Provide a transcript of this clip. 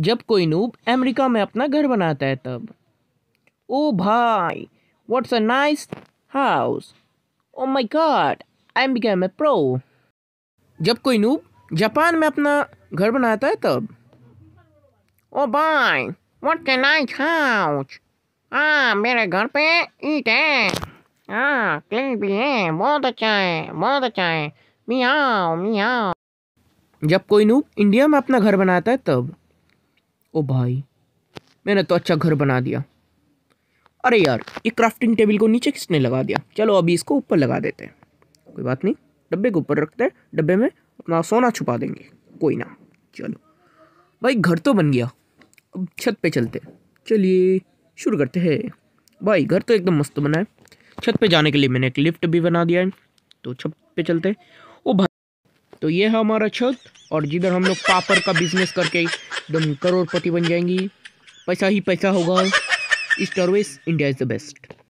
जब कोई noob America में अपना घर बनाता है तब ओ भाई what's a nice house oh my god I am become a pro जब कोई नूब जापान में अपना घर बनाता है तब ओ भाई व्हाट्स अ नाइस हाउस हाँ मेरे घर पे ईट है हाँ क्लीन भी है बहुत अच्छा है बहुत अच्छा है मियाओ मियाओ जब कोई नूब इंडिया में अपना घर बनाता है तब ओ भाई मैंने तो अच्छा घर बना दिया अरे यार ये क्राफ्टिंग टेबल को नीचे किसने लगा दिया चलो अभी इसको ऊपर लगा देते हैं कोई बात नहीं डब्बे को ऊपर रखते हैं डब्बे में अपना सोना छुपा देंगे कोई ना चलो भाई घर तो बन गया अब छत पे चलते चलिए शुरू करते हैं भाई घर तो एकदम मस्त बना है छत पे जाने के लिए मैंने एक लिफ्ट भी बना दिया है तो छत पे चलते ओ भाई तो ये है हमारा छत और जिधर हम लोग पापड़ का बिजनेस करके एकदम करोड़पति बन जाएंगी पैसा ही पैसा होगा इस टर्वेस इंडिया इज़ द बेस्ट